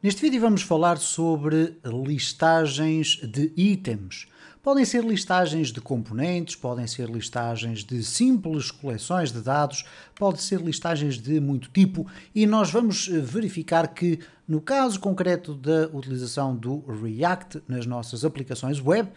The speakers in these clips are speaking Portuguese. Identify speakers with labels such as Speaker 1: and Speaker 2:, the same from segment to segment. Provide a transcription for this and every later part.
Speaker 1: Neste vídeo vamos falar sobre listagens de itens. Podem ser listagens de componentes, podem ser listagens de simples coleções de dados, podem ser listagens de muito tipo e nós vamos eh, verificar que, no caso concreto da utilização do React nas nossas aplicações web,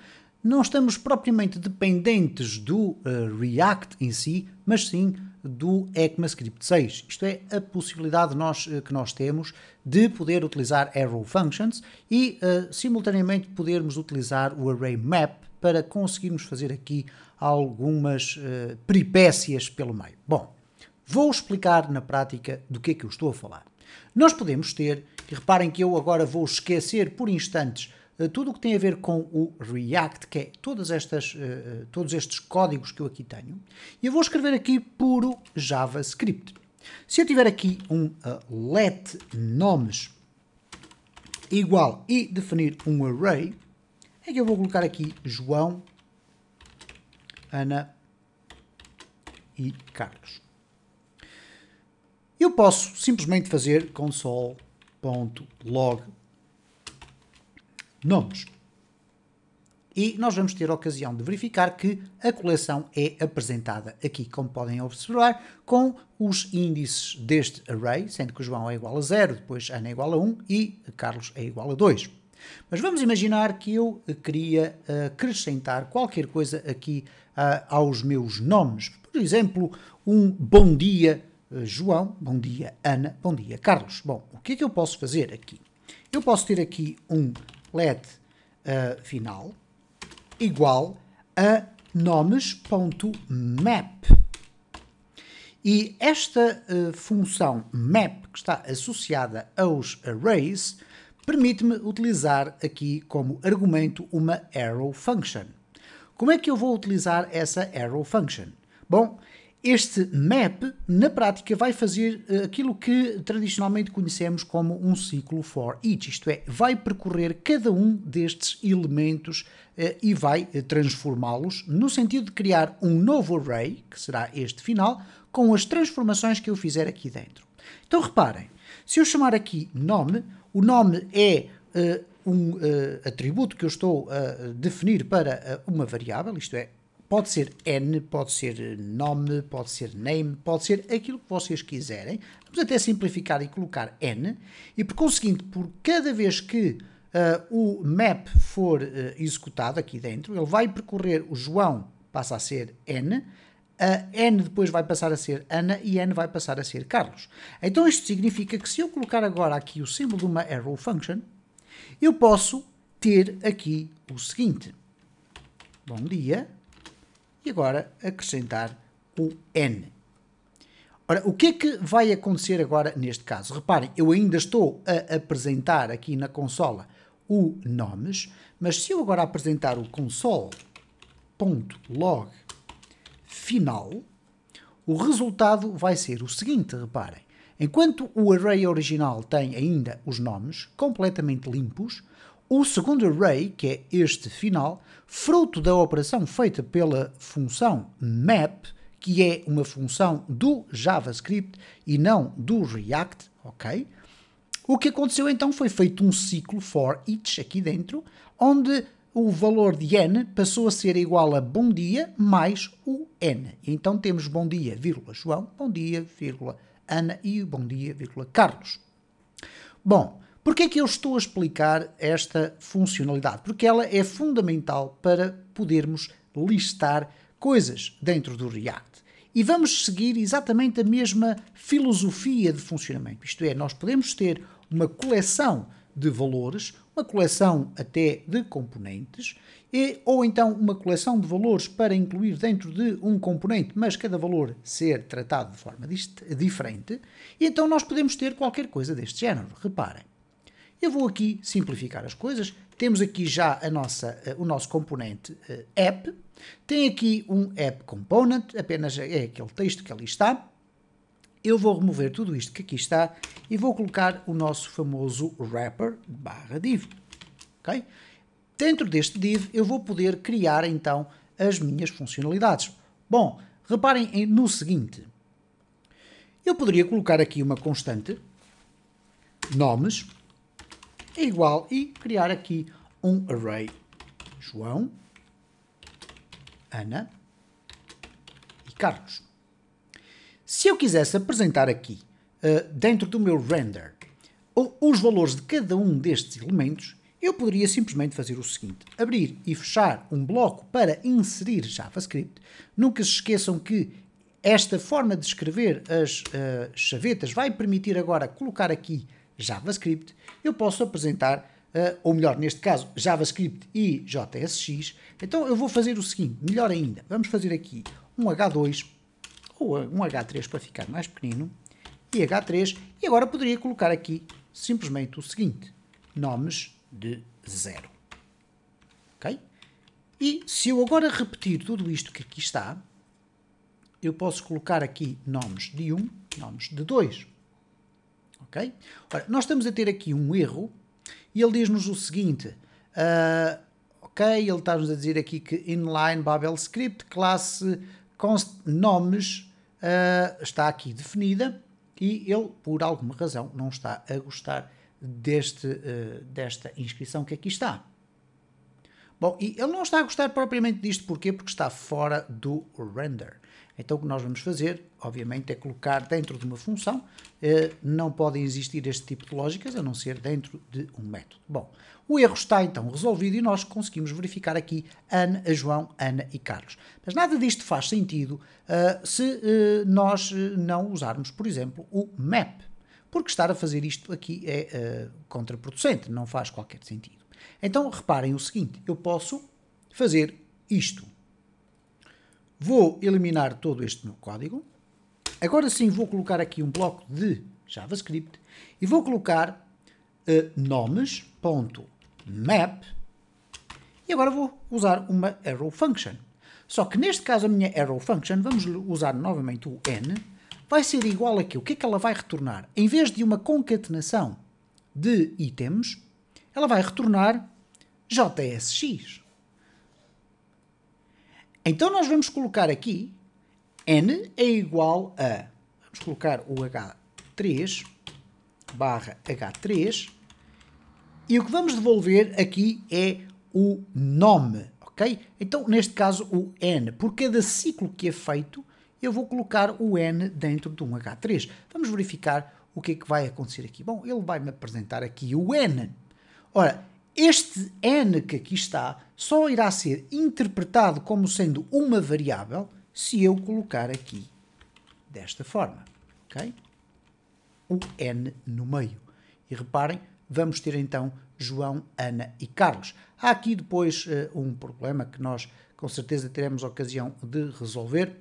Speaker 1: não estamos propriamente dependentes do uh, React em si, mas sim do ECMAScript 6, isto é, a possibilidade nós, eh, que nós temos de poder utilizar arrow functions e uh, simultaneamente podermos utilizar o array map para conseguirmos fazer aqui algumas uh, peripécias pelo meio. Bom, vou explicar na prática do que é que eu estou a falar. Nós podemos ter, e reparem que eu agora vou esquecer por instantes eh, tudo o que tem a ver com o React, que é todas estas, eh, eh, todos estes códigos que eu aqui tenho, e eu vou escrever aqui puro JavaScript. Se eu tiver aqui um uh, let nomes igual e definir um array, é que eu vou colocar aqui João, Ana e Carlos. Eu posso simplesmente fazer console.log nomes. E nós vamos ter a ocasião de verificar que a coleção é apresentada aqui, como podem observar, com os índices deste array, sendo que o João é igual a 0, depois Ana é igual a 1 e Carlos é igual a 2. Mas vamos imaginar que eu queria eh, acrescentar qualquer coisa aqui eh, aos meus nomes. Por exemplo, um bom dia eh, João, bom dia Ana, bom dia Carlos. Bom, o que é que eu posso fazer aqui? Eu posso ter aqui um let uh, final igual a nomes.map. E esta uh, função map, que está associada aos arrays, permite-me utilizar aqui como argumento uma arrow function. Como é que eu vou utilizar essa arrow function? Bom, este MAP, na prática, vai fazer eh, aquilo que tradicionalmente conhecemos como um ciclo for each, isto é, vai percorrer cada um destes elementos eh, e vai eh, transformá-los no sentido de criar um novo array, que será este final, com as transformações que eu fizer aqui dentro. Então reparem, se eu chamar aqui nome, o nome é uh, um uh, atributo que eu estou a definir para uh, uma variável, isto é, Pode ser N, pode ser nome, pode ser name, pode ser aquilo que vocês quiserem. Vamos até simplificar e colocar N. E por conseguinte, por cada vez que uh, o map for uh, executado aqui dentro, ele vai percorrer o João, passa a ser N, a N depois vai passar a ser Ana e N vai passar a ser Carlos. Então isto significa que se eu colocar agora aqui o símbolo de uma arrow function, eu posso ter aqui o seguinte. Bom dia e agora acrescentar o N. Ora, o que é que vai acontecer agora neste caso? Reparem, eu ainda estou a apresentar aqui na consola o nomes, mas se eu agora apresentar o console.log final, o resultado vai ser o seguinte, reparem. Enquanto o array original tem ainda os nomes completamente limpos, o segundo array, que é este final, fruto da operação feita pela função map, que é uma função do JavaScript e não do React, ok? O que aconteceu então foi feito um ciclo for each aqui dentro, onde o valor de n passou a ser igual a bom dia mais o n. Então temos bom dia, vírgula, João, bom dia, vírgula, Ana e bom dia, vírgula, Carlos. Bom, Porquê é que eu estou a explicar esta funcionalidade? Porque ela é fundamental para podermos listar coisas dentro do React. E vamos seguir exatamente a mesma filosofia de funcionamento. Isto é, nós podemos ter uma coleção de valores, uma coleção até de componentes, e, ou então uma coleção de valores para incluir dentro de um componente, mas cada valor ser tratado de forma diferente. E então nós podemos ter qualquer coisa deste género. Reparem. Eu vou aqui simplificar as coisas. Temos aqui já a nossa, eh, o nosso componente eh, app. Tem aqui um app component, apenas é aquele texto que ali está. Eu vou remover tudo isto que aqui está e vou colocar o nosso famoso wrapper barra div. Okay? Dentro deste div eu vou poder criar então as minhas funcionalidades. Bom, reparem no seguinte. Eu poderia colocar aqui uma constante, nomes, é igual e criar aqui um array João, Ana e Carlos. Se eu quisesse apresentar aqui, eh, dentro do meu render, os valores de cada um destes elementos, eu poderia simplesmente fazer o seguinte: abrir e fechar um bloco para inserir JavaScript. Nunca se esqueçam que esta forma de escrever as uh, chavetas vai permitir agora colocar aqui JavaScript, eu posso apresentar, uh, ou melhor, neste caso, JavaScript e JSX. Então eu vou fazer o seguinte, melhor ainda, vamos fazer aqui um H2 ou eh, um H3 para ficar mais pequenino, e H3, e agora poderia colocar aqui simplesmente o seguinte, nomes de zero. Ok? E se eu agora repetir tudo isto que aqui está, eu posso colocar aqui nomes de 1, um, nomes de 2. Ok? Ora, nós estamos a ter aqui um erro e ele diz-nos o seguinte. Uh, ok, ele está-nos a dizer aqui que inline Babel script, classe const nomes uh, está aqui definida e ele, por alguma razão, não está a gostar deste, uh, desta inscrição que aqui está. Bom, e ele não está a gostar propriamente disto, porquê? Porque está fora do render. Então o que nós vamos fazer, obviamente, é colocar dentro de uma função, eh, não podem existir este tipo de lógicas, a não ser dentro de um método. Bom, o erro está então resolvido e nós conseguimos verificar aqui Ana, João, Ana e Carlos. Mas nada disto faz sentido eh, se eh, nós não usarmos, por exemplo, o map, porque estar a fazer isto aqui é contraproducente, não faz qualquer sentido. Então reparem o seguinte, eu posso fazer isto. Vou eliminar todo este meu código. Agora sim vou colocar aqui um bloco de JavaScript e vou colocar uh, nomes.map e agora vou usar uma arrow function. Só que neste caso a minha arrow function, vamos usar novamente o n, vai ser igual a quê? O que é que ela vai retornar? Em vez de uma concatenação de itens, ela vai retornar JSX. Então nós vamos colocar aqui n é igual a, vamos colocar o H3 barra H3 e o que vamos devolver aqui é o nome, ok? Então neste caso o n, por cada ciclo que é feito eu vou colocar o n dentro de um H3. Vamos verificar o que é que vai acontecer aqui. Bom, ele vai-me apresentar aqui o n. Ora, este n que aqui está só irá ser interpretado como sendo uma variável se eu colocar aqui desta forma, ok? O n no meio. E reparem, vamos ter então João, Ana e Carlos. Há aqui depois uh, um problema que nós com certeza teremos ocasião de resolver,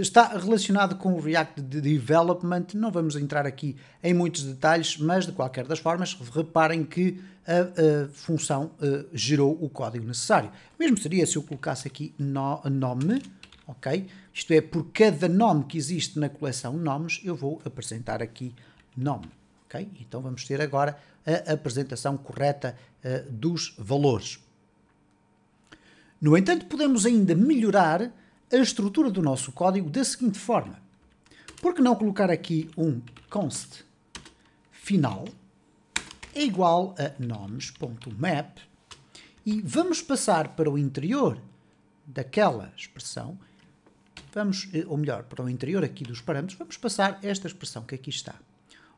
Speaker 1: está relacionado com o React Development. Não vamos entrar aqui em muitos detalhes, mas de qualquer das formas, reparem que a, a função eh, gerou o código necessário. Mesmo seria se eu colocasse aqui no, nome, ok? Isto é, por cada nome que existe na coleção nomes, eu vou apresentar aqui nome, ok? Então vamos ter agora a apresentação correta eh, dos valores. No entanto, podemos ainda melhorar a estrutura do nosso código da seguinte forma. Por que não colocar aqui um const final é igual a nomes.map e vamos passar para o interior daquela expressão, vamos, eh, ou melhor, para o interior aqui dos parâmetros, vamos passar esta expressão que aqui está.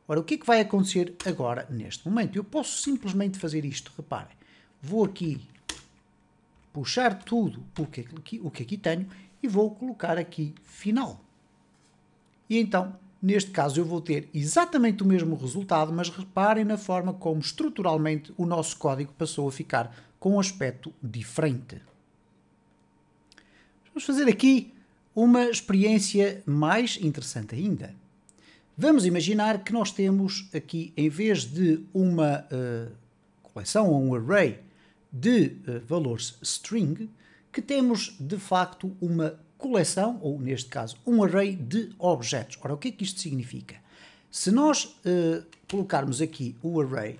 Speaker 1: Ora, o que é que vai acontecer agora, neste momento? Eu posso simplesmente fazer isto, reparem. Vou aqui puxar tudo o que, o que aqui tenho e vou colocar aqui final. E então, neste caso, eu vou ter exatamente o mesmo resultado, mas reparem na forma como estruturalmente o nosso código passou a ficar com um aspecto diferente. Vamos fazer aqui uma experiência mais interessante ainda. Vamos imaginar que nós temos aqui, em vez de uma uh, coleção ou um array de uh, valores string, que temos de facto uma coleção, ou neste caso, um array de objetos. Ora, o que é que isto significa? Se nós uh, colocarmos aqui o array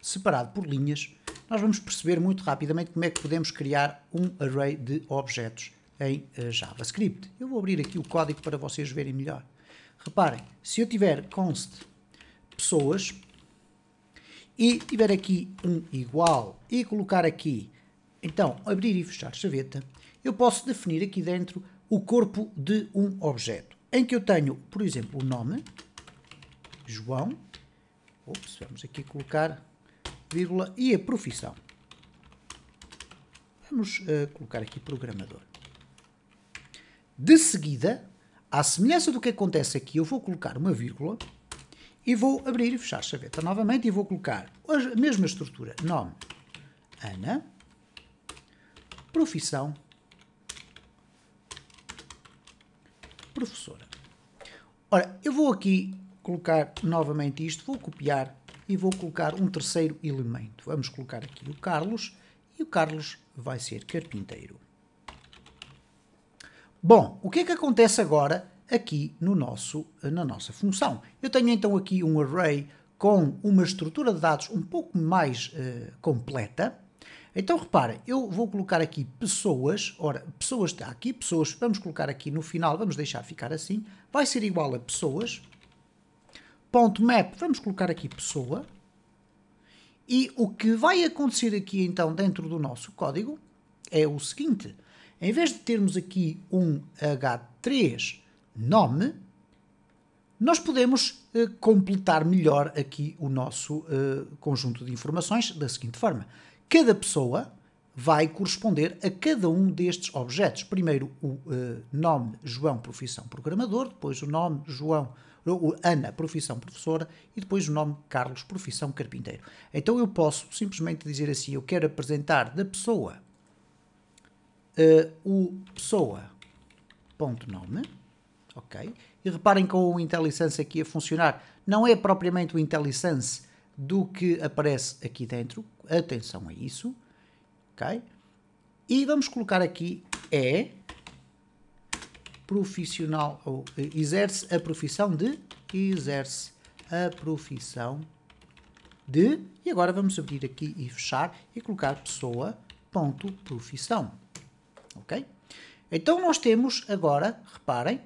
Speaker 1: separado por linhas, nós vamos perceber muito rapidamente como é que podemos criar um array de objetos em uh, JavaScript. Eu vou abrir aqui o código para vocês verem melhor. Reparem, se eu tiver const pessoas e tiver aqui um igual e colocar aqui então, abrir e fechar chaveta, eu posso definir aqui dentro o corpo de um objeto, em que eu tenho, por exemplo, o nome, João, ops, vamos aqui colocar vírgula, e a profissão. Vamos uh, colocar aqui programador. De seguida, à semelhança do que acontece aqui, eu vou colocar uma vírgula e vou abrir e fechar chaveta novamente e vou colocar a mesma estrutura, nome, Ana, Profissão. Professora. Ora, eu vou aqui colocar novamente isto, vou copiar e vou colocar um terceiro elemento. Vamos colocar aqui o Carlos e o Carlos vai ser carpinteiro. Bom, o que é que acontece agora aqui no nosso, na nossa função? Eu tenho então aqui um array com uma estrutura de dados um pouco mais uh, completa, então reparem, eu vou colocar aqui pessoas, ora, pessoas está aqui, pessoas, vamos colocar aqui no final, vamos deixar ficar assim, vai ser igual a pessoas, ponto map, vamos colocar aqui pessoa, e o que vai acontecer aqui então dentro do nosso código é o seguinte, em vez de termos aqui um H3 nome, nós podemos eh, completar melhor aqui o nosso eh, conjunto de informações da seguinte forma cada pessoa vai corresponder a cada um destes objetos. Primeiro o uh, nome João, profissão programador, depois o nome João, o Ana, profissão professora, e depois o nome Carlos, profissão carpinteiro. Então eu posso simplesmente dizer assim: eu quero apresentar da pessoa uh, o pessoa ponto nome, ok? E reparem com o IntelliSense aqui a funcionar, não é propriamente o IntelliSense do que aparece aqui dentro. Atenção a isso. Ok? E vamos colocar aqui é profissional ou eh, exerce a profissão de exerce a profissão de e agora vamos abrir aqui e fechar e colocar pessoa ponto profissão ok então nós temos agora reparem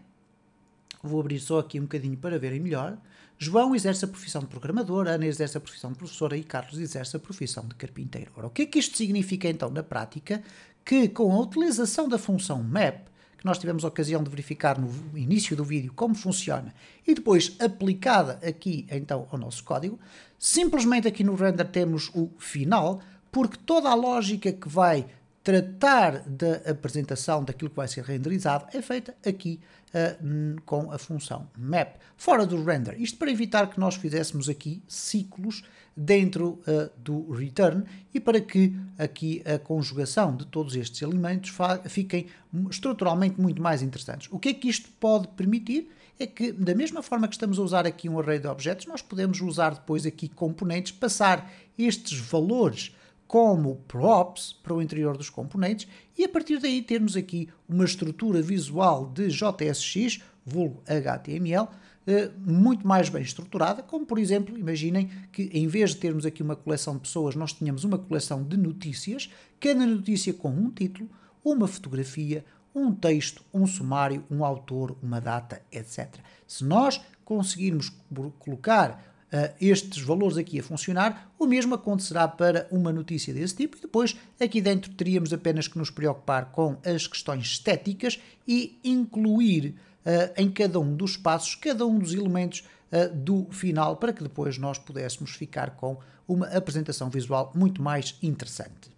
Speaker 1: vou abrir só aqui um bocadinho para verem melhor João exerce a profissão de programador, Ana exerce a profissão de professora e Carlos exerce a profissão de carpinteiro. Ora, o que é que isto significa então na prática? Que com a utilização da função map, que nós tivemos a ocasião de verificar no início do vídeo como funciona, e depois aplicada aqui então ao nosso código, simplesmente aqui no render temos o final, porque toda a lógica que vai tratar da apresentação daquilo que vai ser renderizado é feita aqui uh, com a função map, fora do render. Isto para evitar que nós fizéssemos aqui ciclos dentro uh, do return e para que aqui a conjugação de todos estes elementos fiquem estruturalmente muito mais interessantes. O que é que isto pode permitir? É que, da mesma forma que estamos a usar aqui um array de objetos, nós podemos usar depois aqui componentes, passar estes valores como props para o interior dos componentes e a partir daí termos aqui uma estrutura visual de JSX, vulgo HTML, eh, muito mais bem estruturada, como por exemplo, imaginem que em vez de termos aqui uma coleção de pessoas, nós tínhamos uma coleção de notícias, cada notícia com um título, uma fotografia, um texto, um sumário, um autor, uma data, etc. Se nós conseguirmos colocar eh, estes valores aqui a funcionar, o mesmo acontecerá para uma notícia desse tipo, e depois aqui dentro teríamos apenas que nos preocupar com as questões estéticas e incluir uh, em cada um dos passos, cada um dos elementos uh, do final, para que depois nós pudéssemos ficar com uma apresentação visual muito mais interessante.